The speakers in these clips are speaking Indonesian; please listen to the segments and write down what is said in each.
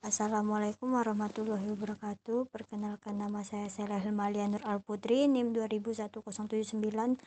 Assalamualaikum warahmatullahi wabarakatuh. Perkenalkan nama saya Selah Malia Nur Al Putri, NIM 2001079,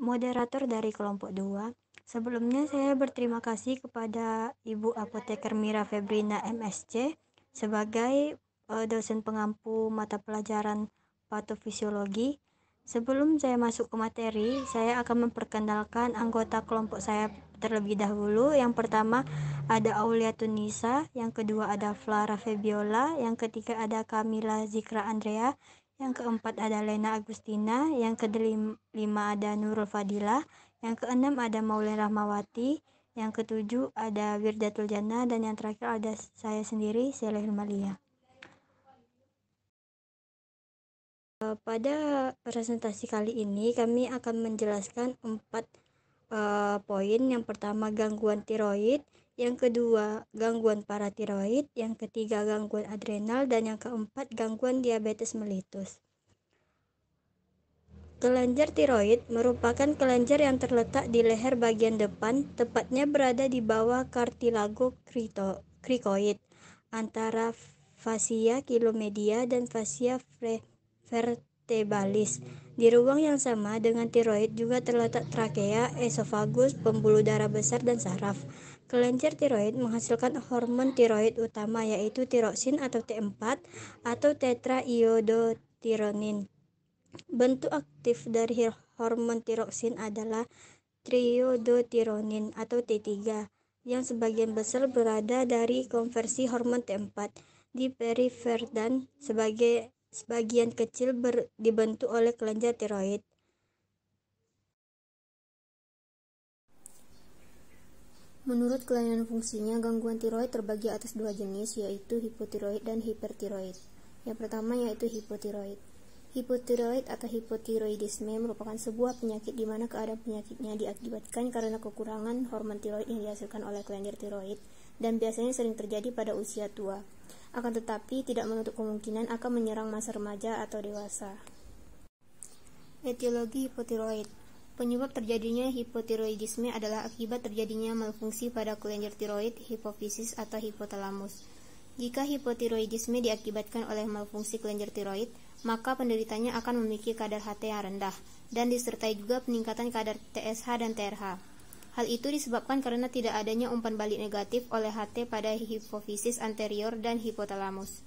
moderator dari kelompok 2. Sebelumnya saya berterima kasih kepada Ibu Apoteker Mira Febrina MSC sebagai eh, dosen pengampu mata pelajaran patofisiologi. Sebelum saya masuk ke materi, saya akan memperkenalkan anggota kelompok saya terlebih dahulu. Yang pertama ada Aulia Tunisa, yang kedua ada Flora Febiola, yang ketiga ada Camila Zikra Andrea, yang keempat ada Lena Agustina, yang kelima ada Nurul Fadila, yang keenam ada Maulin Rahmawati, yang ketujuh ada Wirdatul Tuljana, dan yang terakhir ada saya sendiri, Seleh Malia. Eh, pada presentasi kali ini kami akan menjelaskan empat uh, poin yang pertama gangguan tiroid yang kedua gangguan paratiroid, yang ketiga gangguan adrenal, dan yang keempat gangguan diabetes melitus. Kelenjar tiroid merupakan kelenjar yang terletak di leher bagian depan, tepatnya berada di bawah kartilago krito, antara fascia kilomedia dan fascia vertebrata tebalis. Di ruang yang sama dengan tiroid juga terletak trakea, esofagus, pembuluh darah besar, dan saraf. Kelenjar tiroid menghasilkan hormon tiroid utama yaitu tiroksin atau T4 atau tetraiodotironin. Bentuk aktif dari hormon tiroksin adalah triiodotironin atau T3 yang sebagian besar berada dari konversi hormon T4 di perifer dan sebagai sebagian kecil ber, dibentuk oleh kelenjar tiroid. Menurut kelainan fungsinya, gangguan tiroid terbagi atas dua jenis, yaitu hipotiroid dan hipertiroid. Yang pertama yaitu hipotiroid. Hipotiroid atau hipotiroidisme merupakan sebuah penyakit di mana keadaan penyakitnya diakibatkan karena kekurangan hormon tiroid yang dihasilkan oleh kelenjar tiroid dan biasanya sering terjadi pada usia tua akan tetapi tidak menutup kemungkinan akan menyerang masa remaja atau dewasa. Etiologi hipotiroid Penyebab terjadinya hipotiroidisme adalah akibat terjadinya malfungsi pada kelenjar tiroid, hipofisis, atau hipotalamus. Jika hipotiroidisme diakibatkan oleh malfungsi kelenjar tiroid, maka penderitanya akan memiliki kadar HT yang rendah, dan disertai juga peningkatan kadar TSH dan TRH. Hal itu disebabkan karena tidak adanya umpan balik negatif oleh HT pada hipofisis anterior dan hipotalamus.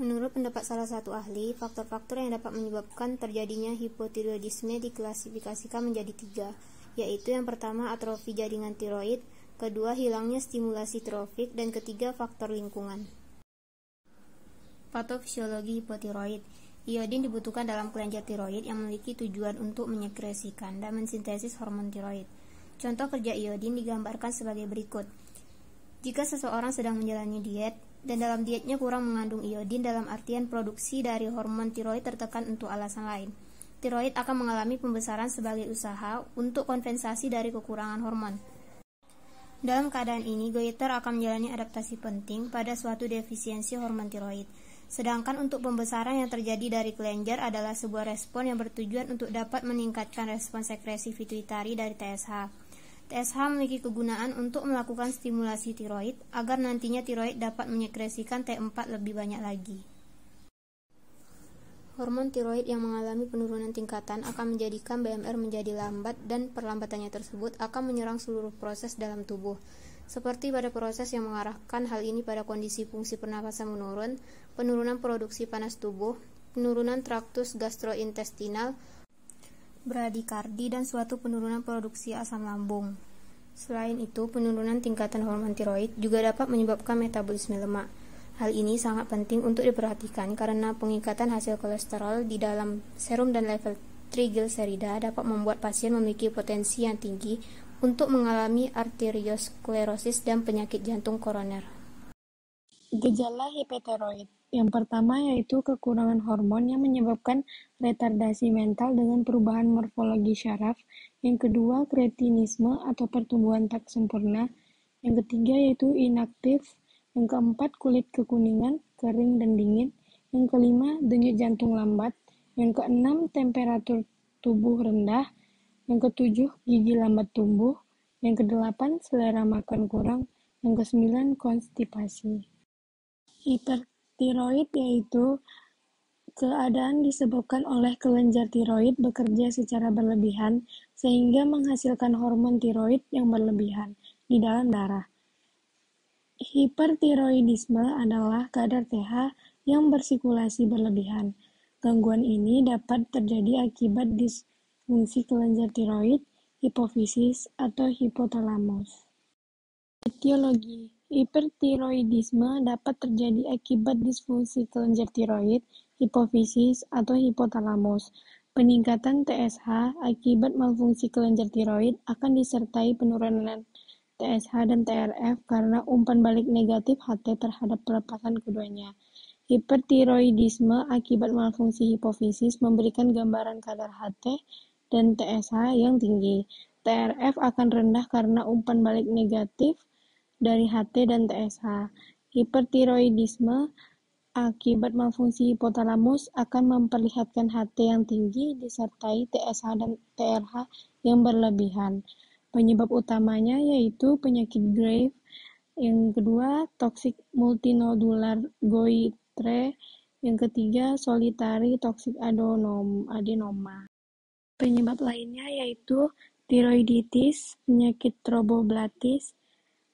Menurut pendapat salah satu ahli, faktor-faktor yang dapat menyebabkan terjadinya hipotiroidisme diklasifikasikan menjadi tiga, yaitu yang pertama atrofi jaringan tiroid, kedua hilangnya stimulasi trofik, dan ketiga faktor lingkungan. Patofisiologi hipotiroid Iodin dibutuhkan dalam kelenjar tiroid yang memiliki tujuan untuk menyekresikan dan mensintesis hormon tiroid. Contoh kerja iodin digambarkan sebagai berikut. Jika seseorang sedang menjalani diet, dan dalam dietnya kurang mengandung iodin dalam artian produksi dari hormon tiroid tertekan untuk alasan lain. Tiroid akan mengalami pembesaran sebagai usaha untuk kompensasi dari kekurangan hormon. Dalam keadaan ini, goiter akan menjalani adaptasi penting pada suatu defisiensi hormon tiroid. Sedangkan untuk pembesaran yang terjadi dari kelenjar adalah sebuah respon yang bertujuan untuk dapat meningkatkan respon sekresi pituitari dari TSH. TSH memiliki kegunaan untuk melakukan stimulasi tiroid agar nantinya tiroid dapat menyekresikan T4 lebih banyak lagi. Hormon tiroid yang mengalami penurunan tingkatan akan menjadikan BMR menjadi lambat dan perlambatannya tersebut akan menyerang seluruh proses dalam tubuh. Seperti pada proses yang mengarahkan hal ini pada kondisi fungsi pernafasan menurun, penurunan produksi panas tubuh, penurunan traktus gastrointestinal, bradikardi, dan suatu penurunan produksi asam lambung. Selain itu, penurunan tingkatan hormon tiroid juga dapat menyebabkan metabolisme lemak. Hal ini sangat penting untuk diperhatikan karena pengikatan hasil kolesterol di dalam serum dan level trigliserida dapat membuat pasien memiliki potensi yang tinggi untuk mengalami arteriosklerosis dan penyakit jantung koroner. Gejala hipertiroid yang pertama yaitu kekurangan hormon yang menyebabkan retardasi mental dengan perubahan morfologi syaraf, yang kedua kretinisme atau pertumbuhan tak sempurna, yang ketiga yaitu inaktif, yang keempat kulit kekuningan, kering dan dingin, yang kelima denyut jantung lambat, yang keenam temperatur tubuh rendah, yang ketujuh gigi lambat tumbuh, yang kedelapan selera makan kurang, yang kesembilan konstipasi. Hiper Tiroid yaitu keadaan disebabkan oleh kelenjar tiroid bekerja secara berlebihan sehingga menghasilkan hormon tiroid yang berlebihan di dalam darah. Hipertiroidisme adalah kadar TH yang bersikulasi berlebihan. Gangguan ini dapat terjadi akibat disfungsi kelenjar tiroid, hipofisis, atau hipotalamus. Etiologi Hipertiroidisme dapat terjadi akibat disfungsi kelenjar tiroid, hipofisis, atau hipotalamus. Peningkatan TSH akibat malfungsi kelenjar tiroid akan disertai penurunan TSH dan TRF karena umpan balik negatif HT terhadap pelepasan keduanya. Hipertiroidisme akibat malfungsi hipofisis memberikan gambaran kadar HT dan TSH yang tinggi. TRF akan rendah karena umpan balik negatif dari HT dan TSH. Hipertiroidisme akibat malfungsi hipotalamus akan memperlihatkan HT yang tinggi disertai TSH dan TRH yang berlebihan. Penyebab utamanya yaitu penyakit Grave, Yang kedua, toxic multinodular goitre. Yang ketiga, solitary toxic adenom, adenoma. Penyebab lainnya yaitu tiroiditis, penyakit troboblatis.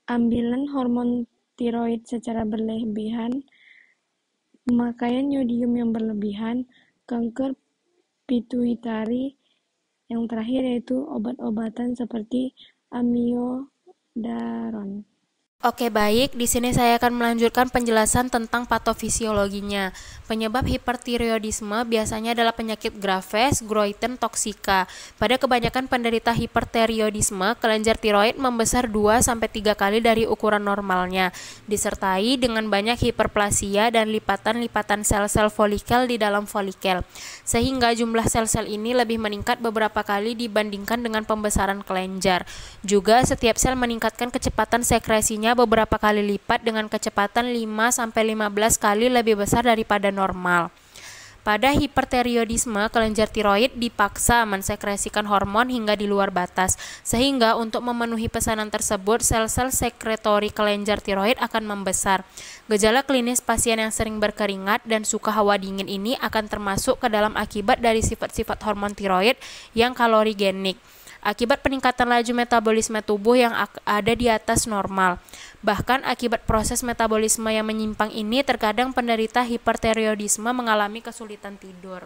Ambilan hormon tiroid secara berlebihan, pemakaian yodium yang berlebihan, kanker pituitari, yang terakhir yaitu obat-obatan seperti amiodaron. Oke baik, di sini saya akan melanjutkan penjelasan tentang patofisiologinya. Penyebab hipertiroidisme biasanya adalah penyakit Graves, Groiten, toksika. Pada kebanyakan penderita hipertiroidisme, kelenjar tiroid membesar 2 sampai 3 kali dari ukuran normalnya, disertai dengan banyak hiperplasia dan lipatan-lipatan sel-sel folikel di dalam folikel. Sehingga jumlah sel-sel ini lebih meningkat beberapa kali dibandingkan dengan pembesaran kelenjar. Juga setiap sel meningkatkan kecepatan sekresinya beberapa kali lipat dengan kecepatan 5-15 kali lebih besar daripada normal. Pada hiperteriodisme, kelenjar tiroid dipaksa mensekresikan hormon hingga di luar batas, sehingga untuk memenuhi pesanan tersebut, sel-sel sekretori kelenjar tiroid akan membesar. Gejala klinis pasien yang sering berkeringat dan suka hawa dingin ini akan termasuk ke dalam akibat dari sifat-sifat hormon tiroid yang kalorigenik akibat peningkatan laju metabolisme tubuh yang ada di atas normal. Bahkan akibat proses metabolisme yang menyimpang ini, terkadang penderita hipertiroidisme mengalami kesulitan tidur.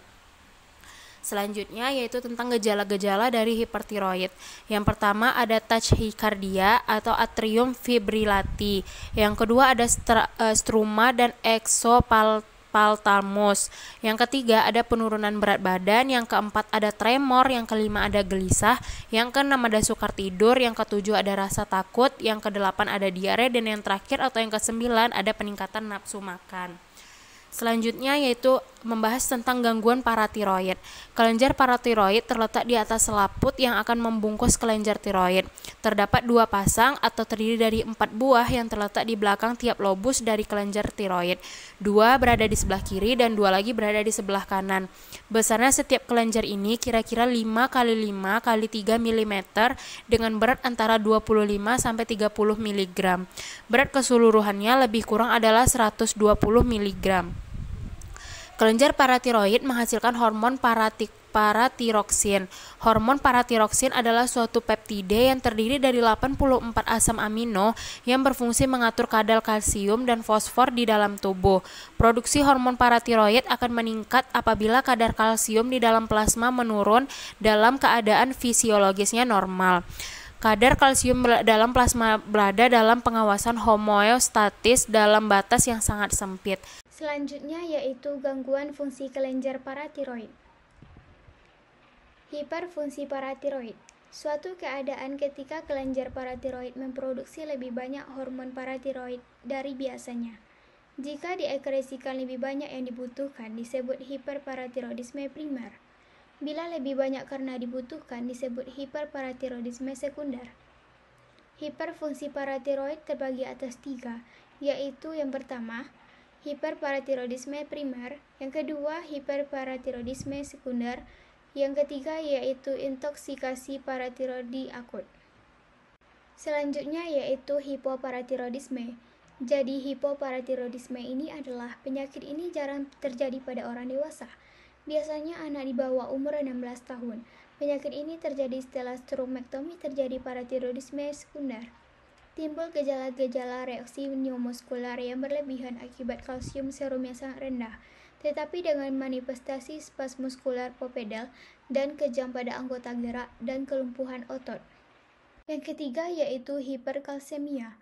Selanjutnya yaitu tentang gejala-gejala dari hipertiroid. Yang pertama ada tachycardia atau atrium fibrilati. Yang kedua ada eh, struma dan exopal hypothalmus. Yang ketiga ada penurunan berat badan, yang keempat ada tremor, yang kelima ada gelisah, yang keenam ada sukar tidur, yang ketujuh ada rasa takut, yang kedelapan ada diare dan yang terakhir atau yang kesembilan ada peningkatan nafsu makan. Selanjutnya yaitu membahas tentang gangguan paratiroid. Kelenjar paratiroid terletak di atas selaput yang akan membungkus kelenjar tiroid. Terdapat dua pasang atau terdiri dari empat buah yang terletak di belakang tiap lobus dari kelenjar tiroid dua berada di sebelah kiri dan dua lagi berada di sebelah kanan. Besarnya setiap kelenjar ini kira-kira 5 x 5 x 3 mm dengan berat antara 25 sampai 30 mg. Berat keseluruhannya lebih kurang adalah 120 mg. Kelenjar paratiroid menghasilkan hormon paratik paratiroksin. Hormon paratiroksin adalah suatu peptide yang terdiri dari 84 asam amino yang berfungsi mengatur kadar kalsium dan fosfor di dalam tubuh. Produksi hormon paratiroid akan meningkat apabila kadar kalsium di dalam plasma menurun dalam keadaan fisiologisnya normal. Kadar kalsium dalam plasma berada dalam pengawasan homeostatis dalam batas yang sangat sempit. Selanjutnya yaitu gangguan fungsi kelenjar paratiroid. Hiperfungsi paratiroid Suatu keadaan ketika kelenjar paratiroid memproduksi lebih banyak hormon paratiroid dari biasanya. Jika diekresikan lebih banyak yang dibutuhkan disebut hiperparatiroidisme primer. Bila lebih banyak karena dibutuhkan disebut hiperparatiroidisme sekunder. Hiperfungsi paratiroid terbagi atas tiga, yaitu yang pertama, hiperparatiroidisme primer, yang kedua, hiperparatiroidisme sekunder, yang ketiga yaitu intoksikasi paratiroidi akut. Selanjutnya yaitu hipoparatiroidisme. Jadi hipoparatiroidisme ini adalah penyakit ini jarang terjadi pada orang dewasa. Biasanya anak di bawah umur 16 tahun. Penyakit ini terjadi setelah stromektomi terjadi paratiroidisme sekunder. Timbul gejala-gejala reaksi neuromuskular yang berlebihan akibat kalsium serum yang sangat rendah tetapi dengan manifestasi spas muskular popedal dan kejam pada anggota gerak dan kelumpuhan otot. Yang ketiga yaitu hiperkalsemia.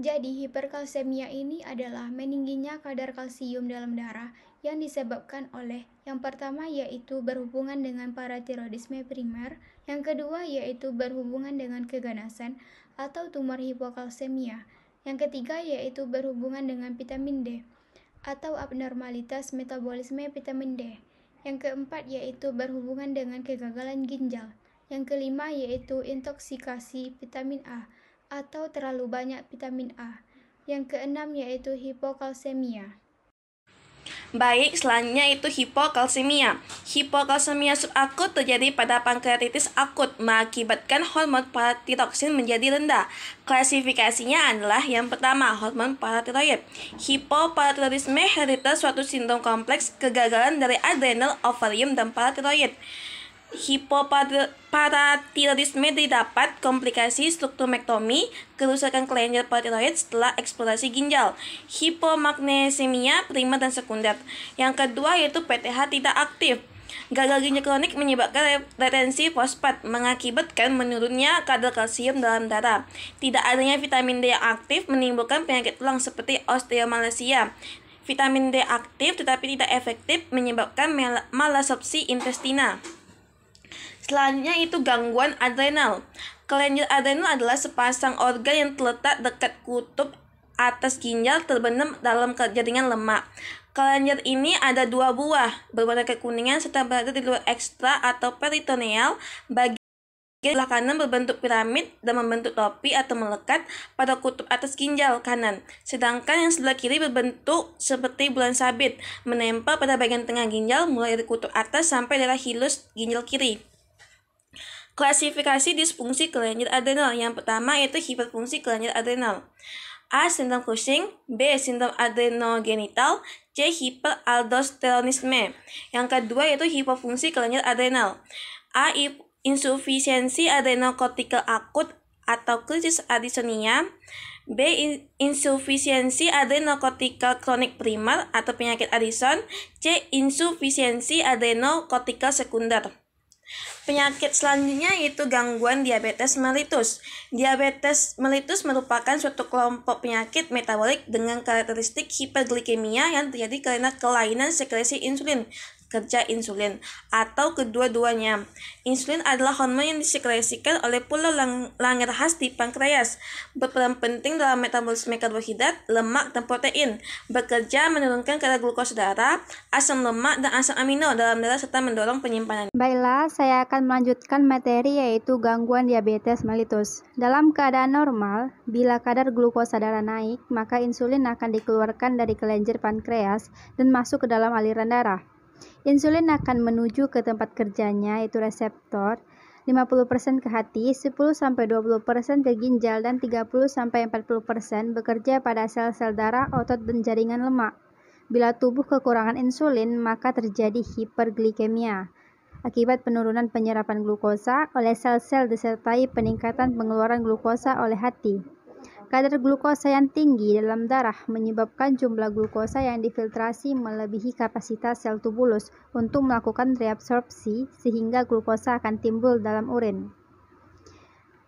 Jadi, hiperkalsemia ini adalah meningginya kadar kalsium dalam darah yang disebabkan oleh yang pertama yaitu berhubungan dengan paratiroidisme primer, yang kedua yaitu berhubungan dengan keganasan atau tumor hipokalsemia, yang ketiga yaitu berhubungan dengan vitamin D atau abnormalitas metabolisme vitamin D. Yang keempat yaitu berhubungan dengan kegagalan ginjal. Yang kelima yaitu intoksikasi vitamin A atau terlalu banyak vitamin A. Yang keenam yaitu hipokalsemia. Baik, selanjutnya itu hipokalsemia. Hipokalsemia subakut terjadi pada pankreatitis akut mengakibatkan hormon paratiroxin menjadi rendah. Klasifikasinya adalah yang pertama, hormon paratiroid. Hipoparatiroidisme heritas suatu sindrom kompleks kegagalan dari adrenal, ovarium, dan paratiroid. Hipoparatiroidisme didapat komplikasi struktumektomi, kerusakan kelenjar paratiroid setelah eksplorasi ginjal, hipomagnesemia primer dan sekunder. Yang kedua yaitu PTH tidak aktif. Gagal ginjal kronik menyebabkan retensi fosfat, mengakibatkan menurunnya kadar kalsium dalam darah. Tidak adanya vitamin D yang aktif menimbulkan penyakit tulang seperti osteomalacia. Vitamin D aktif tetapi tidak efektif menyebabkan malabsorpsi intestina. Selanjutnya itu gangguan adrenal. Kelenjar adrenal adalah sepasang organ yang terletak dekat kutub atas ginjal terbenam dalam jaringan lemak. Kelenjar ini ada dua buah berwarna kekuningan serta berada di luar ekstra atau peritoneal bagi sebelah kanan berbentuk piramid dan membentuk topi atau melekat pada kutub atas ginjal kanan. Sedangkan yang sebelah kiri berbentuk seperti bulan sabit, menempel pada bagian tengah ginjal mulai dari kutub atas sampai daerah hilus ginjal kiri. Klasifikasi disfungsi kelenjar adrenal. Yang pertama yaitu hiperfungsi kelenjar adrenal. A. Sindrom Cushing B. Sindrom adrenogenital C. Hiperaldosteronisme Yang kedua yaitu hiperfungsi kelenjar adrenal A. Insufisiensi adrenokortikal akut atau krisis adisonia B. Insufisiensi adrenokortikal kronik primer atau penyakit Addison C. Insufisiensi adrenokortikal sekunder Penyakit selanjutnya yaitu gangguan diabetes melitus. Diabetes melitus merupakan suatu kelompok penyakit metabolik dengan karakteristik hiperglikemia yang terjadi karena kelainan sekresi insulin kerja insulin atau kedua-duanya. Insulin adalah hormon yang disekresikan oleh pula lang khas di pankreas, berperan penting dalam metabolisme karbohidrat, lemak, dan protein, bekerja menurunkan kadar glukosa darah, asam lemak, dan asam amino dalam darah serta mendorong penyimpanan. Baiklah, saya akan melanjutkan materi yaitu gangguan diabetes mellitus. Dalam keadaan normal, bila kadar glukosa darah naik, maka insulin akan dikeluarkan dari kelenjar pankreas dan masuk ke dalam aliran darah. Insulin akan menuju ke tempat kerjanya yaitu reseptor, 50% ke hati, 10-20% ke ginjal, dan 30-40% bekerja pada sel-sel darah, otot, dan jaringan lemak. Bila tubuh kekurangan insulin, maka terjadi hiperglikemia akibat penurunan penyerapan glukosa oleh sel-sel disertai peningkatan pengeluaran glukosa oleh hati. Kadar glukosa yang tinggi dalam darah menyebabkan jumlah glukosa yang difiltrasi melebihi kapasitas sel tubulus untuk melakukan reabsorpsi sehingga glukosa akan timbul dalam urin.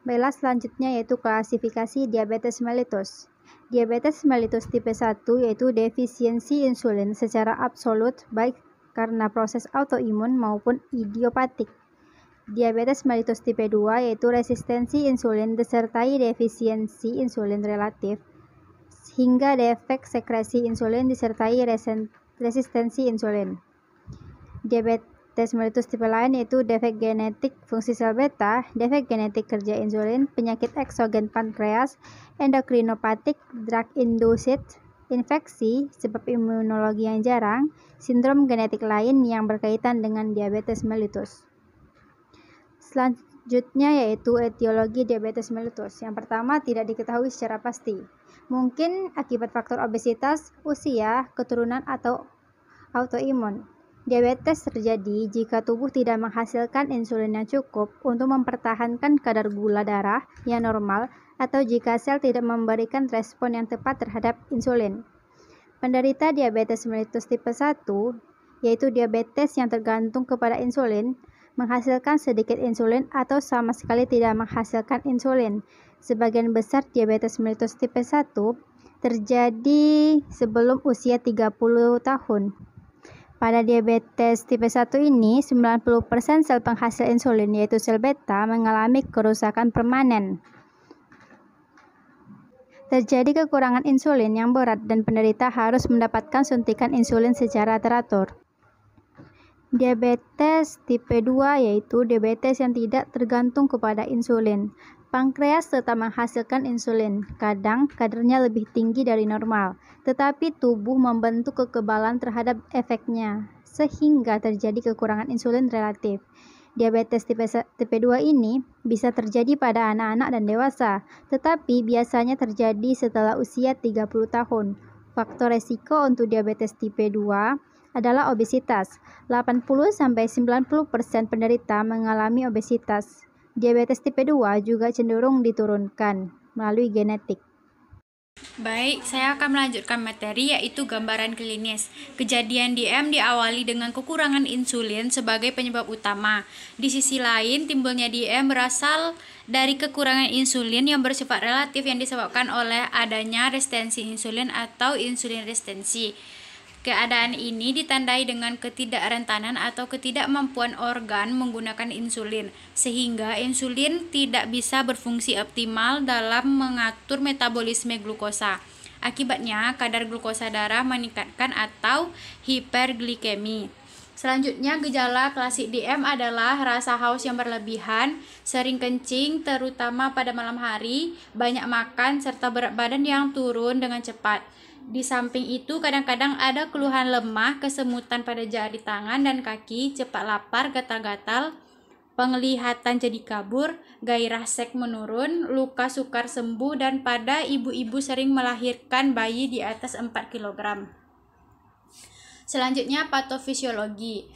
Baiklah selanjutnya yaitu klasifikasi diabetes mellitus. Diabetes mellitus tipe 1 yaitu defisiensi insulin secara absolut baik karena proses autoimun maupun idiopatik. Diabetes mellitus tipe 2 yaitu resistensi insulin disertai defisiensi insulin relatif hingga defek sekresi insulin disertai resistensi insulin. Diabetes mellitus tipe lain yaitu defek genetik fungsi sel beta, defek genetik kerja insulin, penyakit eksogen pankreas, endokrinopatik, drug induced, infeksi, sebab imunologi yang jarang, sindrom genetik lain yang berkaitan dengan diabetes mellitus. Selanjutnya yaitu etiologi diabetes mellitus Yang pertama tidak diketahui secara pasti. Mungkin akibat faktor obesitas, usia, keturunan atau autoimun. Diabetes terjadi jika tubuh tidak menghasilkan insulin yang cukup untuk mempertahankan kadar gula darah yang normal atau jika sel tidak memberikan respon yang tepat terhadap insulin. Penderita diabetes mellitus tipe 1 yaitu diabetes yang tergantung kepada insulin menghasilkan sedikit insulin atau sama sekali tidak menghasilkan insulin. Sebagian besar diabetes mellitus tipe 1 terjadi sebelum usia 30 tahun. Pada diabetes tipe 1 ini, 90% sel penghasil insulin yaitu sel beta mengalami kerusakan permanen. Terjadi kekurangan insulin yang berat dan penderita harus mendapatkan suntikan insulin secara teratur. Diabetes tipe 2 yaitu diabetes yang tidak tergantung kepada insulin. Pankreas tetap menghasilkan insulin, kadang kadarnya lebih tinggi dari normal, tetapi tubuh membentuk kekebalan terhadap efeknya, sehingga terjadi kekurangan insulin relatif. Diabetes tipe, tipe 2 ini bisa terjadi pada anak-anak dan dewasa, tetapi biasanya terjadi setelah usia 30 tahun. Faktor resiko untuk diabetes tipe 2 adalah obesitas. 80-90% penderita mengalami obesitas. Diabetes tipe 2 juga cenderung diturunkan melalui genetik. Baik, saya akan melanjutkan materi yaitu gambaran klinis. Kejadian DM diawali dengan kekurangan insulin sebagai penyebab utama. Di sisi lain, timbulnya DM berasal dari kekurangan insulin yang bersifat relatif yang disebabkan oleh adanya resistensi insulin atau insulin resistensi. Keadaan ini ditandai dengan ketidakrentanan atau ketidakmampuan organ menggunakan insulin, sehingga insulin tidak bisa berfungsi optimal dalam mengatur metabolisme glukosa. Akibatnya, kadar glukosa darah meningkatkan atau hiperglikemi. Selanjutnya, gejala klasik DM adalah rasa haus yang berlebihan, sering kencing, terutama pada malam hari, banyak makan, serta berat badan yang turun dengan cepat. Di samping itu, kadang-kadang ada keluhan lemah, kesemutan pada jari tangan dan kaki, cepat lapar, gatal-gatal, penglihatan jadi kabur, gairah seks menurun, luka sukar sembuh, dan pada ibu-ibu sering melahirkan bayi di atas 4 kg. Selanjutnya, patofisiologi.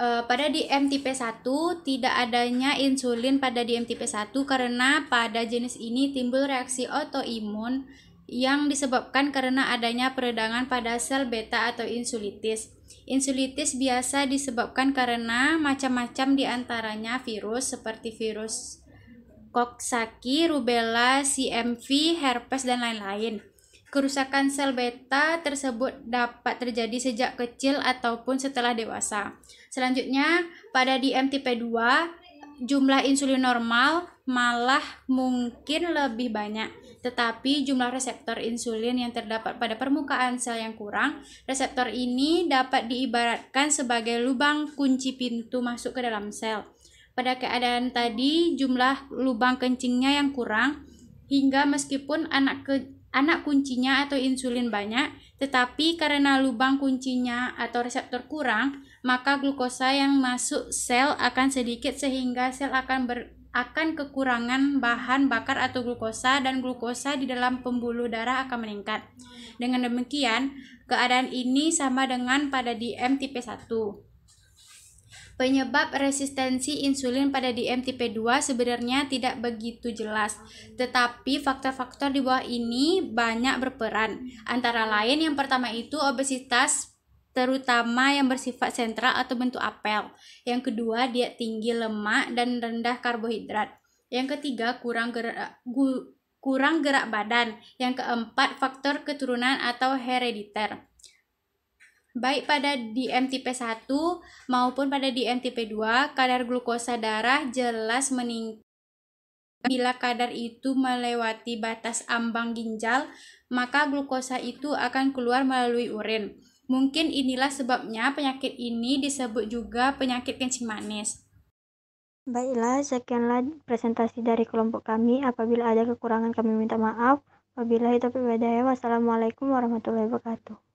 E, pada DM tipe 1 tidak adanya insulin pada DM tipe 1 karena pada jenis ini timbul reaksi autoimun yang disebabkan karena adanya peredangan pada sel beta atau insulitis. Insulitis biasa disebabkan karena macam-macam diantaranya virus seperti virus Coxsackie, rubella, CMV, herpes, dan lain-lain. Kerusakan sel beta tersebut dapat terjadi sejak kecil ataupun setelah dewasa. Selanjutnya, pada di MTP2, jumlah insulin normal malah mungkin lebih banyak. Tetapi jumlah reseptor insulin yang terdapat pada permukaan sel yang kurang, reseptor ini dapat diibaratkan sebagai lubang kunci pintu masuk ke dalam sel. Pada keadaan tadi, jumlah lubang kencingnya yang kurang hingga meskipun anak ke anak kuncinya atau insulin banyak, tetapi karena lubang kuncinya atau reseptor kurang, maka glukosa yang masuk sel akan sedikit sehingga sel akan ber akan kekurangan bahan bakar atau glukosa dan glukosa di dalam pembuluh darah akan meningkat. Dengan demikian, keadaan ini sama dengan pada DM tipe 1. Penyebab resistensi insulin pada DM tipe 2 sebenarnya tidak begitu jelas, tetapi faktor-faktor di bawah ini banyak berperan. Antara lain yang pertama itu obesitas terutama yang bersifat sentral atau bentuk apel. Yang kedua, dia tinggi lemak dan rendah karbohidrat. Yang ketiga, kurang gerak gu, kurang gerak badan. Yang keempat, faktor keturunan atau herediter. Baik pada DMTP1 maupun pada DMTP2, kadar glukosa darah jelas meningkat. Bila kadar itu melewati batas ambang ginjal, maka glukosa itu akan keluar melalui urin. Mungkin inilah sebabnya penyakit ini disebut juga penyakit kencing manis. Baiklah, sekianlah presentasi dari kelompok kami. Apabila ada kekurangan kami minta maaf. Wabillahi taufiq Wassalamualaikum warahmatullahi wabarakatuh.